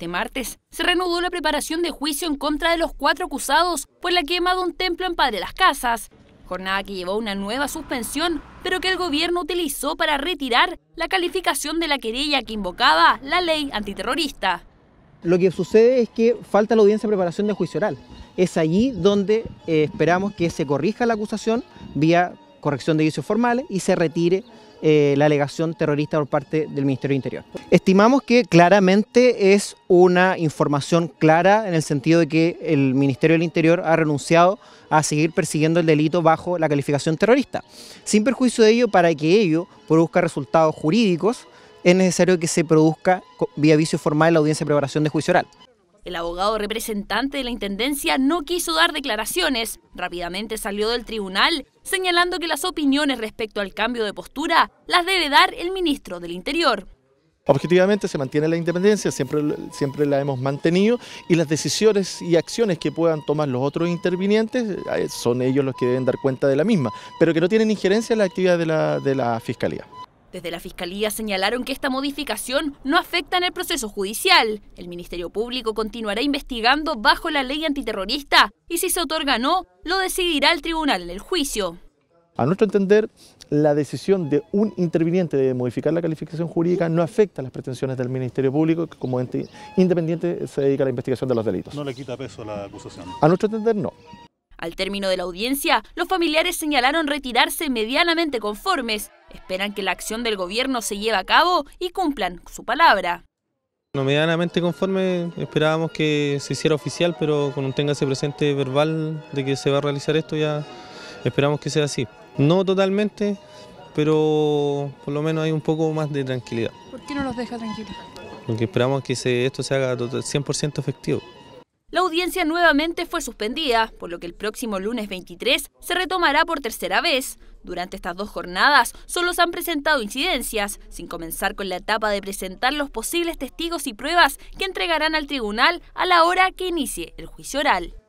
este martes, se reanudó la preparación de juicio en contra de los cuatro acusados por la quema de un templo en Padre Las Casas, jornada que llevó una nueva suspensión, pero que el gobierno utilizó para retirar la calificación de la querella que invocaba la ley antiterrorista. Lo que sucede es que falta la audiencia de preparación de juicio oral. Es allí donde eh, esperamos que se corrija la acusación vía corrección de juicios formales y se retire eh, la alegación terrorista por parte del Ministerio del Interior. Estimamos que claramente es una información clara en el sentido de que el Ministerio del Interior ha renunciado a seguir persiguiendo el delito bajo la calificación terrorista. Sin perjuicio de ello, para que ello produzca resultados jurídicos, es necesario que se produzca vía vicio formal la audiencia de preparación de juicio oral. El abogado representante de la Intendencia no quiso dar declaraciones. Rápidamente salió del tribunal señalando que las opiniones respecto al cambio de postura las debe dar el ministro del Interior. Objetivamente se mantiene la independencia, siempre, siempre la hemos mantenido y las decisiones y acciones que puedan tomar los otros intervinientes eh, son ellos los que deben dar cuenta de la misma, pero que no tienen injerencia en la actividad de la, de la Fiscalía. Desde la Fiscalía señalaron que esta modificación no afecta en el proceso judicial. El Ministerio Público continuará investigando bajo la ley antiterrorista y si se otorga o no, lo decidirá el tribunal en el juicio. A nuestro entender, la decisión de un interviniente de modificar la calificación jurídica no afecta las pretensiones del Ministerio Público, que como ente independiente se dedica a la investigación de los delitos. No le quita peso a la acusación. A nuestro entender, no. Al término de la audiencia, los familiares señalaron retirarse medianamente conformes. Esperan que la acción del gobierno se lleve a cabo y cumplan su palabra. No medianamente conforme, esperábamos que se hiciera oficial, pero con un téngase presente verbal de que se va a realizar esto ya esperamos que sea así. No totalmente, pero por lo menos hay un poco más de tranquilidad. ¿Por qué no los deja tranquilos? Porque esperamos que esto se haga 100% efectivo. La audiencia nuevamente fue suspendida, por lo que el próximo lunes 23 se retomará por tercera vez. Durante estas dos jornadas solo se han presentado incidencias, sin comenzar con la etapa de presentar los posibles testigos y pruebas que entregarán al tribunal a la hora que inicie el juicio oral.